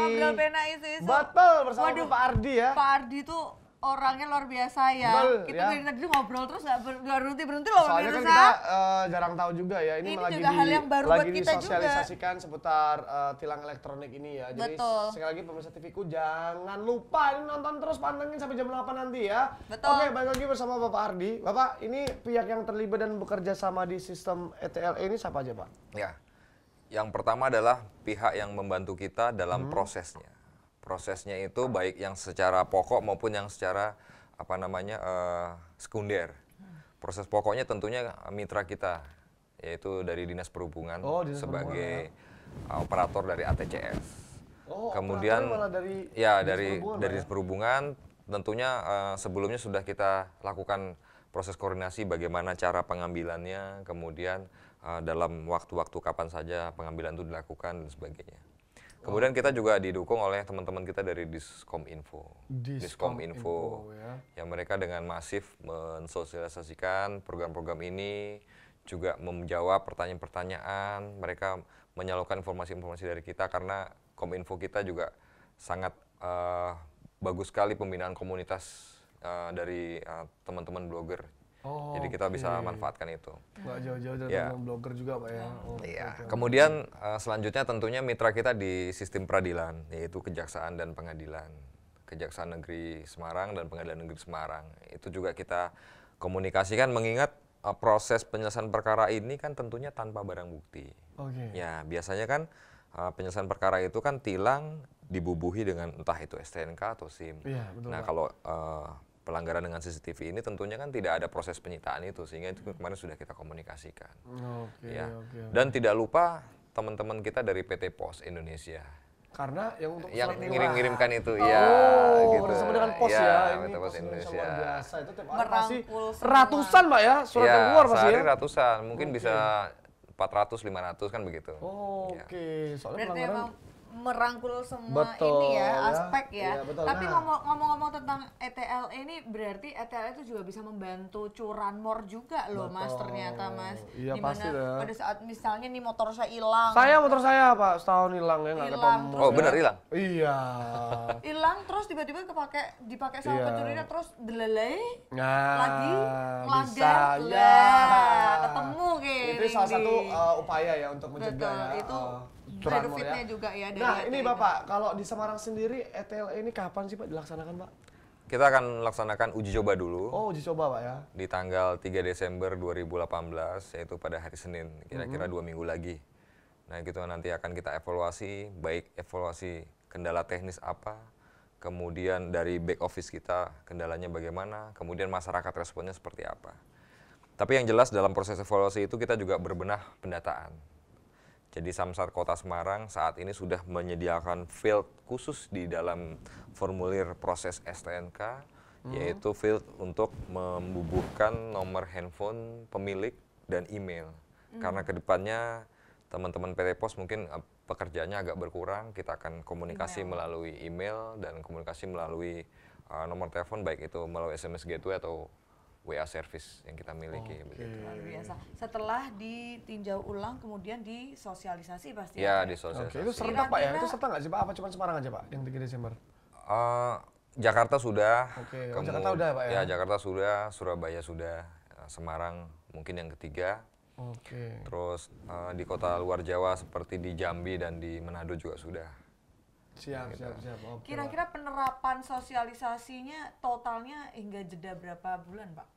Ngobrol pena isu-isu. Batal bersama Waduh, Pak Ardi ya. Pak Ardi tuh orangnya luar biasa ya. Betul, kita ya. dari tadi ngobrol terus nggak ber berhenti berhenti loh. Soalnya kan kita uh, jarang tahu juga ya. Ini, ini lagi juga di, hal yang baru lagi buat kita disosialisasikan juga. seputar uh, tilang elektronik ini ya. Jadi Betul. sekali lagi pemirsa TVku jangan lupa ini nonton terus pantengin sampai jam 8 nanti ya. Betul. Oke balik lagi bersama Bapak Ardi. Bapak ini pihak yang terlibat dan bekerja sama di sistem ETLE e ini siapa aja Pak? Ya yang pertama adalah pihak yang membantu kita dalam hmm. prosesnya. Prosesnya itu baik yang secara pokok maupun yang secara apa namanya uh, sekunder. Proses pokoknya tentunya mitra kita yaitu dari dinas perhubungan oh, dinas sebagai perhubungan. Ya. Eh, operator dari ATCS. Oh, kemudian dari ya dinas dari perhubungan dari ya. dinas perhubungan ya? tentunya uh, sebelumnya sudah kita lakukan proses koordinasi bagaimana cara pengambilannya, kemudian Eh, dalam waktu-waktu kapan saja pengambilan itu dilakukan dan sebagainya. Kemudian kita juga didukung oleh teman-teman kita dari Diskominfo. Diskominfo, Diskom ya. yang mereka dengan masif mensosialisasikan program-program ini, juga menjawab pertanyaan-pertanyaan, mereka menyalurkan informasi-informasi dari kita karena Kominfo kita juga sangat uh, bagus sekali pembinaan komunitas uh, dari teman-teman uh, blogger Oh, Jadi kita okay. bisa manfaatkan itu. Nggak jauh-jauh dari yeah. Ya. blogger juga Pak ya. Oh, iya. Kemudian uh, selanjutnya tentunya mitra kita di sistem peradilan, yaitu kejaksaan dan pengadilan. Kejaksaan Negeri Semarang dan Pengadilan Negeri Semarang. Itu juga kita komunikasikan mengingat uh, proses penyelesaian perkara ini kan tentunya tanpa barang bukti. Okay. Ya, biasanya kan uh, penyelesaian perkara itu kan tilang dibubuhi dengan entah itu STNK atau SIM. Yeah, iya, nah, kalau uh, pelanggaran dengan CCTV ini tentunya kan tidak ada proses penyitaan itu sehingga itu kemarin sudah kita komunikasikan. Okay, ya. okay, okay. Dan tidak lupa teman-teman kita dari PT Pos Indonesia. Karena yang untuk yang ngirim-ngirimkan itu ya, oh, ya gitu. Sama dengan pos ya, ya ini PT Pos Indonesia. Luar biasa itu ratusan Mbak ya surat ya, keluar pasti ya. ratusan, mungkin okay. bisa 400 500 kan begitu. Oh, ya. oke. Okay. Soalnya Berarti pelanggaran merangkul semua betul, ini ya, ya aspek ya. ya betul. Tapi ngomong-ngomong nah. tentang ETL ini berarti ETL itu juga bisa membantu curanmor juga loh betul. Mas ternyata Mas. Iya Dimana pasti ya. Pada saat misalnya nih motor saya hilang. Saya motor saya Pak setahun hilang ya nggak ketemu. Oh benar hilang. Iya. Hilang terus tiba-tiba kepake dipakai sama iya. pencurinya terus dileleh nah, lagi lagi ya. ketemu gitu. Itu salah satu uh, upaya ya untuk mencegah Betul, ya. itu uh Ya. benefitnya ya. juga ya dari Nah, ini Bapak, itu. kalau di Semarang sendiri ETL ini kapan sih Pak dilaksanakan, Pak? Kita akan laksanakan uji coba dulu. Oh, uji coba Pak ya. Di tanggal 3 Desember 2018, yaitu pada hari Senin, kira-kira -hmm. dua minggu lagi. Nah, gitu nanti akan kita evaluasi, baik evaluasi kendala teknis apa, kemudian dari back office kita kendalanya bagaimana, kemudian masyarakat responnya seperti apa. Tapi yang jelas dalam proses evaluasi itu kita juga berbenah pendataan. Jadi Samsat Kota Semarang saat ini sudah menyediakan field khusus di dalam formulir proses STNK hmm. yaitu field untuk membubuhkan nomor handphone pemilik dan email. Hmm. Karena kedepannya teman-teman PT Pos mungkin eh, pekerjaannya agak berkurang, kita akan komunikasi email. Iya. melalui email dan komunikasi melalui uh, nomor telepon baik itu melalui SMS gateway atau WA service yang kita miliki. Okay. Begitu. Luar biasa. Setelah ditinjau ulang, kemudian disosialisasi pasti. Ya, ya? disosialisasi. Okay. Itu serentak Pak ya? Itu serentak nggak sih Pak? Apa cuma Semarang aja Pak yang 3 Desember? Uh, Jakarta sudah. Oke, okay. Oh, Jakarta sudah Pak ya? Ya, Jakarta sudah, Surabaya sudah, eh, Semarang mungkin yang ketiga. Oke. Okay. Terus uh, di kota luar Jawa seperti di Jambi dan di Manado juga sudah. Siap, gitu. siap, siap. Okay. Kira-kira penerapan sosialisasinya totalnya hingga jeda berapa bulan, Pak?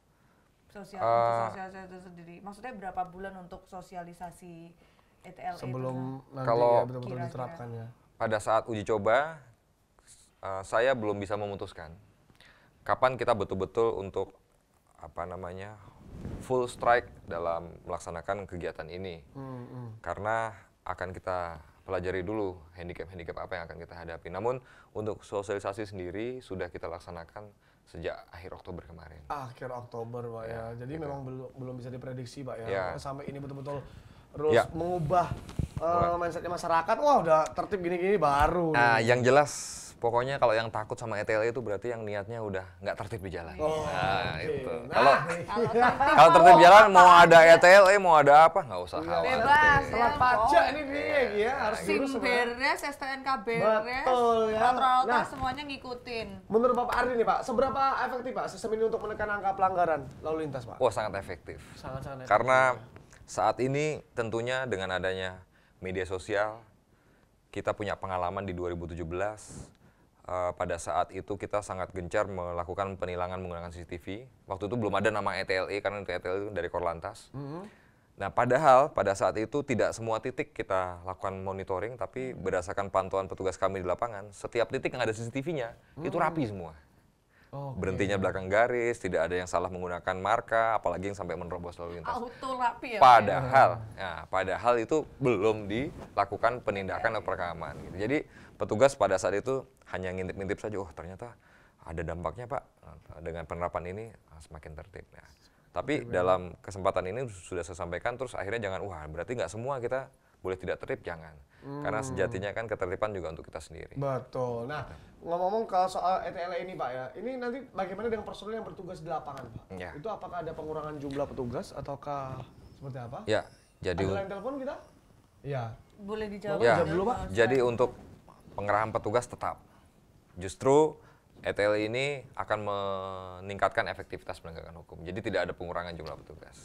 Sosial uh, sosialisasi itu sendiri. Maksudnya berapa bulan untuk sosialisasi ETL e sebelum itu? Nah, nanti ya kalau ya, betul-betul diterapkan ya. Pada saat uji coba uh, saya belum bisa memutuskan kapan kita betul-betul untuk apa namanya full strike dalam melaksanakan kegiatan ini. Hmm, hmm. Karena akan kita pelajari dulu handicap-handicap apa yang akan kita hadapi. Namun untuk sosialisasi sendiri sudah kita laksanakan sejak akhir Oktober kemarin. Akhir Oktober, Pak ya. ya. Jadi gitu. memang belum belum bisa diprediksi, Pak ya. ya. Sampai ini betul-betul terus ya. mengubah uh, mindsetnya masyarakat. Wah, udah tertib gini-gini baru. Nah, yang jelas Pokoknya kalau yang takut sama ETL itu berarti yang niatnya udah nggak tertib di jalan. Oh, nah, okay. itu. Kalau nah, kalau tertib di jalan mau ada ETL, eh, mau ada apa nggak usah khawatir. Bebas. Setelah pajak ini nih ya harus SIM beres, STNK beres. Betul ya. nah, semuanya ngikutin. Menurut Bapak Ardi nih Pak, seberapa efektif Pak sistem ini untuk menekan angka pelanggaran lalu lintas Pak? Wah, sangat efektif. Sangat sangat. Efektif. Karena ya. saat ini tentunya dengan adanya media sosial kita punya pengalaman di 2017 Eh, pada saat itu kita sangat gencar melakukan penilangan menggunakan CCTV. Waktu itu belum ada nama ETLE e, karena ETLE e itu dari Korlantas. Mm -hmm. Nah, padahal pada saat itu tidak semua titik kita lakukan monitoring, tapi mm-hmm. berdasarkan pantauan petugas kami di lapangan, setiap titik yang ada CCTV-nya mm itu mm-hmm. rapi semua. Okay. Berhentinya belakang garis, tidak ada yang salah menggunakan marka, apalagi yang sampai menerobos lalu lintas. Auto rapi ya. ya? Padahal, ya. Nah, padahal itu belum dilakukan penindakan okay. atau perekaman. Gitu. Jadi petugas pada saat itu hanya ngintip-ngintip saja oh ternyata ada dampaknya pak dengan penerapan ini ah, semakin tertib ya. tapi dalam kesempatan ini sudah saya sampaikan terus akhirnya jangan wah berarti nggak semua kita boleh tidak tertib jangan hmm. karena sejatinya kan ketertiban juga untuk kita sendiri betul nah gitu. ngomong-ngomong kalau soal etla e ini pak ya ini nanti bagaimana dengan personil yang bertugas di lapangan pak ya. itu apakah ada pengurangan jumlah petugas ataukah seperti apa ya jadi ada telepon kita ya boleh dijawab ya. dulu pak jadi untuk pengerahan petugas tetap. Justru ETL ini akan meningkatkan efektivitas penegakan hukum. Jadi tidak ada pengurangan jumlah petugas.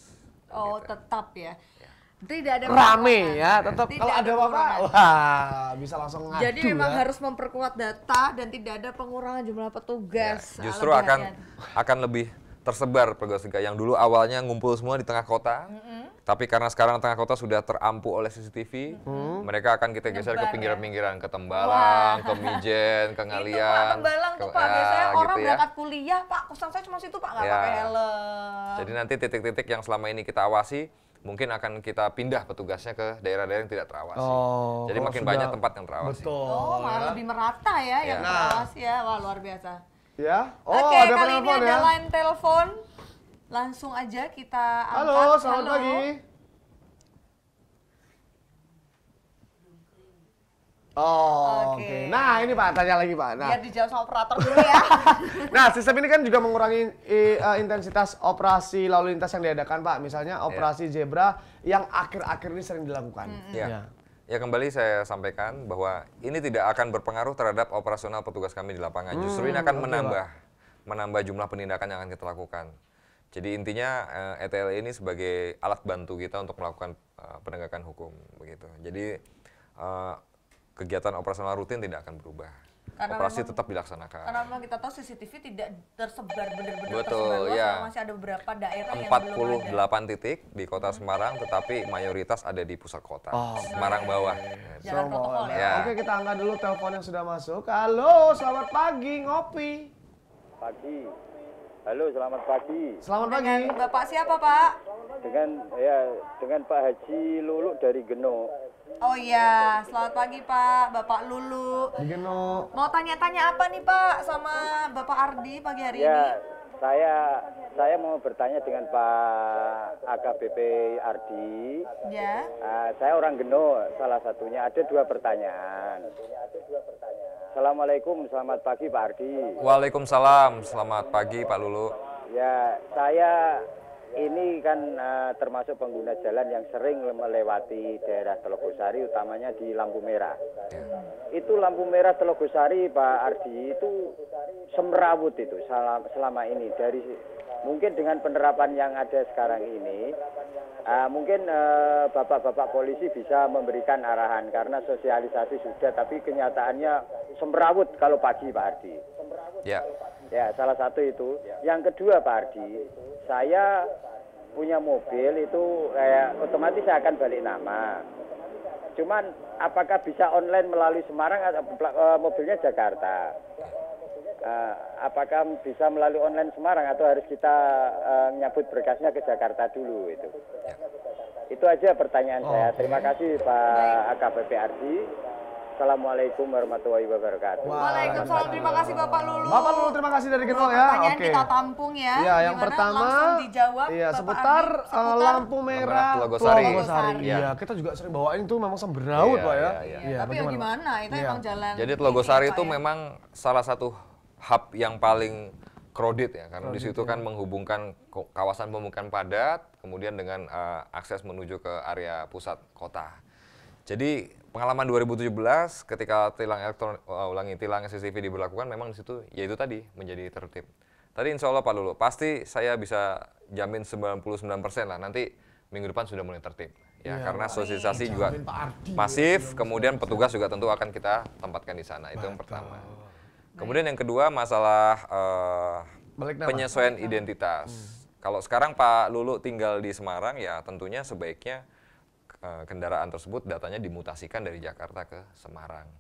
Oh, gitu. tetap ya. Iya. Tidak ada rame ya, tetap kalau ada apa wah bisa langsung ngadu. Jadi memang ya. harus memperkuat data dan tidak ada pengurangan jumlah petugas. Ya, justru akan akan lebih tersebar petugas yang dulu awalnya ngumpul semua di tengah kota. Mm -hmm tapi karena sekarang tengah kota sudah terampu oleh CCTV, hmm. mereka akan kita geser Nyebar, ke ya? pinggiran-pinggiran, ke Tembalang, Wah. ke Mijen, ke Ngalian. Itu Pak, Tembalang ke, tuh Pak, biasanya ah, orang gitu ya. berangkat kuliah, Pak, kosan saya cuma situ Pak, nggak ya. pakai helm. Jadi nanti titik-titik yang selama ini kita awasi, mungkin akan kita pindah petugasnya ke daerah-daerah yang tidak terawasi. Oh, Jadi oh, makin sudah, banyak tempat yang terawasi. Betul. Oh, malah lebih merata ya, ya. yang terawasi ya. Wah, luar biasa. Ya. Oh, Oke, ada kali ini ada ya? line telepon. Langsung aja kita angkat. Halo, selamat Halo. pagi. Oh, oke. Okay. Okay. Nah, ini Pak, tanya lagi Pak. Nah, biar dijawab sama operator dulu ya. nah, sistem ini kan juga mengurangi uh, intensitas operasi lalu lintas yang diadakan Pak. Misalnya iya. operasi yeah. zebra yang akhir-akhir ini sering dilakukan. Mm -hmm. Iya. yeah. Yeah. Ya kembali saya sampaikan bahwa ini tidak akan berpengaruh terhadap operasional petugas kami di lapangan. Hmm, Justru ini akan menambah menambah jumlah penindakan yang akan kita lakukan. Jadi intinya ETL eh, e ini sebagai alat bantu kita untuk melakukan eh, penegakan hukum begitu. Jadi eh, kegiatan operasional rutin tidak akan berubah. Karena operasi memang, tetap dilaksanakan. Karena memang kita tahu CCTV tidak tersebar benar-benar tersebar luas, ya. masih ada beberapa daerah 48 yang belum ada. 48 titik di kota Semarang, tetapi mayoritas ada di pusat kota, oh, Semarang bawah. Jalan so, ya. ya. ya. Oke, kita angkat dulu telepon yang sudah masuk. Halo, selamat pagi, ngopi. Pagi. Halo, selamat pagi. Selamat pagi. Bapak siapa, Pak? Dengan ya, dengan Pak Haji Lulu dari Geno. Oh iya, selamat pagi Pak, Bapak Lulu. Geno. Mau tanya-tanya apa nih Pak sama Bapak Ardi pagi hari ya, ini? Saya saya mau bertanya dengan Pak AKBP Ardi. Ya. Uh, saya orang Geno, salah satunya ada dua pertanyaan. Ada dua pertanyaan. Assalamualaikum, selamat pagi Pak Ardi. Waalaikumsalam, selamat pagi Pak Lulu. Ya, saya ini kan uh, termasuk pengguna jalan yang sering melewati daerah Telogosari, utamanya di lampu merah. Ya. Itu lampu merah Telogosari, Pak Ardi, itu semrawut itu selama ini dari mungkin dengan penerapan yang ada sekarang ini, uh, mungkin eh, bapak-bapak uh, polisi bisa memberikan arahan karena sosialisasi sudah, tapi kenyataannya semrawut kalau pagi, Pak Ardi. Ya. Ya, salah satu itu. Ya. Yang kedua, Pak Ardi, saya punya mobil itu kayak eh, otomatis saya akan balik nama. Cuman apakah bisa online melalui Semarang atau uh, mobilnya Jakarta? Uh, apakah bisa melalui online Semarang atau harus kita eh, nyabut berkasnya ke Jakarta dulu itu? Ya. Itu aja pertanyaan oh, saya. Terima kasih Pak AKP Ardi. Assalamualaikum warahmatullahi wabarakatuh. Waalaikumsalam. Terima kasih Bapak Lulu. Bapak Lulu terima kasih dari Genol ya. Pertanyaan okay. kita tampung ya. Iya, yang pertama dijawab Iya, seputar, eh, seputar lampu merah Telogosari. Iya, ya, kita juga sering bawain itu memang semberaut, ya, Pak ya. Iya, iya. iya tapi bagaimana? gimana? Itu ya. emang jalan. Jadi Telogosari itu ya? memang salah satu hub yang paling crowded ya karena di situ ya. kan menghubungkan kawasan pemukiman padat kemudian dengan uh, akses menuju ke area pusat kota. Jadi pengalaman 2017 ketika tilang elektron uh, ulangi tilang CCTV diberlakukan memang di situ yaitu tadi menjadi tertib. Tadi insya Allah Pak Lulu, pasti saya bisa jamin 99% lah nanti minggu depan sudah mulai tertib. Ya, iya, iya, ya karena sosialisasi juga masif, kemudian petugas juga tentu akan kita tempatkan di sana. Itu yang pertama. Kemudian yang kedua masalah uh, penyesuaian identitas. Hmm. Kalau sekarang Pak Lulu tinggal di Semarang ya tentunya sebaiknya Eh, kendaraan tersebut datanya dimutasikan dari Jakarta ke Semarang.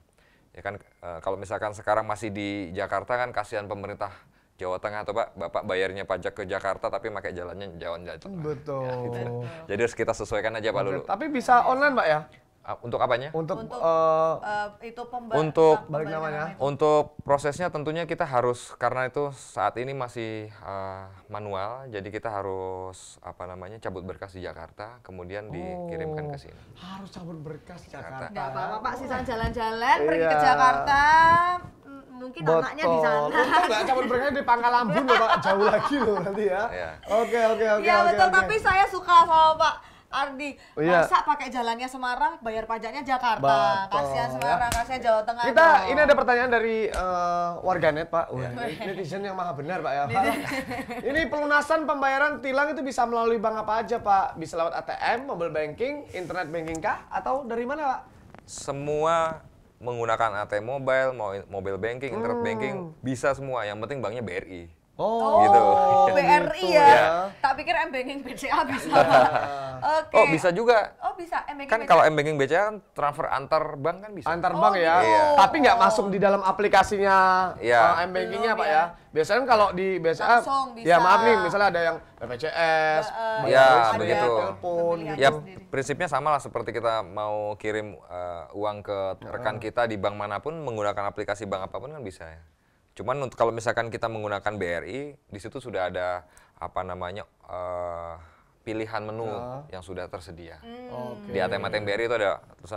Ya kan eh, kalau misalkan sekarang masih di Jakarta kan kasihan pemerintah Jawa Tengah atau Pak Bapak bayarnya pajak ke Jakarta tapi pakai jalannya jalan jalan Tengah. Betul. Ya, gitu. Jadi harus kita sesuaikan aja Pak Betul. Lulu. Tapi bisa online Pak ya? Untuk apanya? Untuk, untuk uh, itu pembalik untuk balik namanya. Untuk prosesnya tentunya kita harus karena itu saat ini masih uh, manual, jadi kita harus apa namanya cabut berkas di Jakarta, kemudian oh, dikirimkan ke oh, sini. Harus cabut berkas Jakarta. Jakarta. Tidak apa-apa Pak, sisa iya. jalan-jalan iya. pergi ke Jakarta. Mungkin Betul. anaknya di sana. Betul. cabut berkasnya di Pangkalan Bun Pak, jauh lagi loh nanti ya. Iya. Oke oke oke. Ya betul, okay. tapi saya suka sama Pak Ardi, oh, iya. masa pakai jalannya Semarang, bayar pajaknya Jakarta. Betul. Kasihan ya. Semarang, ya. kasihan Jawa Tengah. Kita dong. ini ada pertanyaan dari uh, warganet, Pak. Wah, ya. netizen yang maha benar, Pak ya. ini pelunasan pembayaran tilang itu bisa melalui bank apa aja, Pak? Bisa lewat ATM, mobile banking, internet banking kah atau dari mana, Pak? Semua menggunakan ATM mobile, mobile banking, internet hmm. banking, bisa semua. Yang penting banknya BRI. Oh, gitu. Oh, BRI gitu, ya. ya. Tak pikir M banking BCA bisa. Okay. Oh bisa juga. Oh bisa. M-banking kan kalau mbanking BCA kan transfer antar bank kan bisa. Antar oh, bank ya. Iya. Tapi nggak oh. masuk di dalam aplikasinya yeah. uh, mbankingnya pak ya. ya. Biasanya kan kalau di BCA, ya maaf nih misalnya ada yang BPJS. uh, ya begitu. Ya, telepon. Ya prinsipnya sama lah seperti kita mau kirim uh, uang ke rekan kita di bank manapun menggunakan aplikasi bank apapun kan bisa ya. Cuman kalau misalkan kita menggunakan BRI, di situ sudah ada apa namanya uh, pilihan menu yang sudah tersedia. Hmm. Okay. Di ATM ATM BRI itu ada terus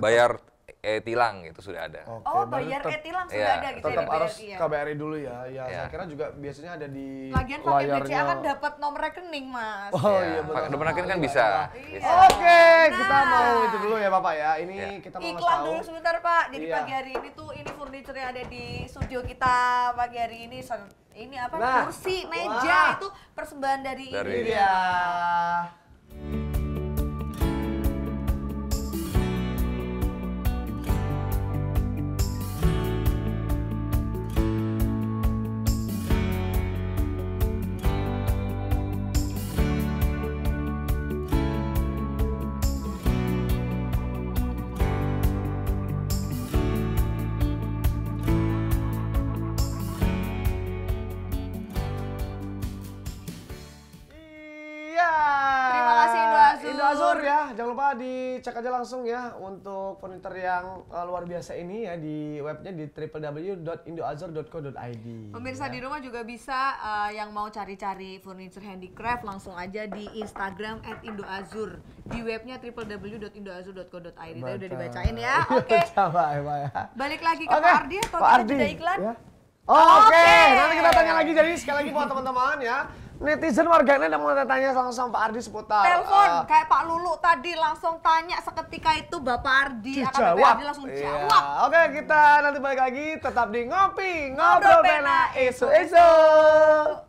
bayar e tilang itu sudah ada. Oke, oh, bayar e tilang iya, sudah ya. ada gitu tetap ya. harus ya. KBRI dulu ya. Ya, ya. saya kira juga biasanya ada di Lagian pakai BCA kan dapat nomor rekening, Mas. Oh ya. iya, iya betul. Nomor rekening kan iya, bisa. bisa. Oke, okay, nah. kita mau itu dulu ya, Bapak ya. Ini ya. kita mau Iklan dulu sebentar, Pak. Jadi ya. pagi hari ini tuh ini furniture yang ada di studio kita pagi hari ini ini apa nah. kursi, meja Wah. itu persembahan dari, dari ini. Iya. Azur ya. Jangan lupa dicek aja langsung ya untuk furniture yang uh, luar biasa ini ya di webnya di www.indoazur.co.id. Pemirsa ya. di rumah juga bisa uh, yang mau cari-cari furniture handicraft langsung aja di Instagram @indoazur. Di webnya www.indoazur.co.id. Tadi udah dibacain ya. Iya, Oke. Okay. Ya, ya. Balik lagi ke okay. Pak Ardi atau Pak iklan? Ya. Oke, okay. okay. nanti kita tanya lagi jadi sekali lagi buat teman-teman ya netizen warganya udah mau tanya langsung sama Pak Ardi seputar telepon uh, kayak Pak Lulu tadi langsung tanya seketika itu Bapak Ardi akan jawab. Iya. jawab. Iya. Oke, kita nanti balik lagi tetap di ngopi ngobrol, ngobrol pena isu-isu.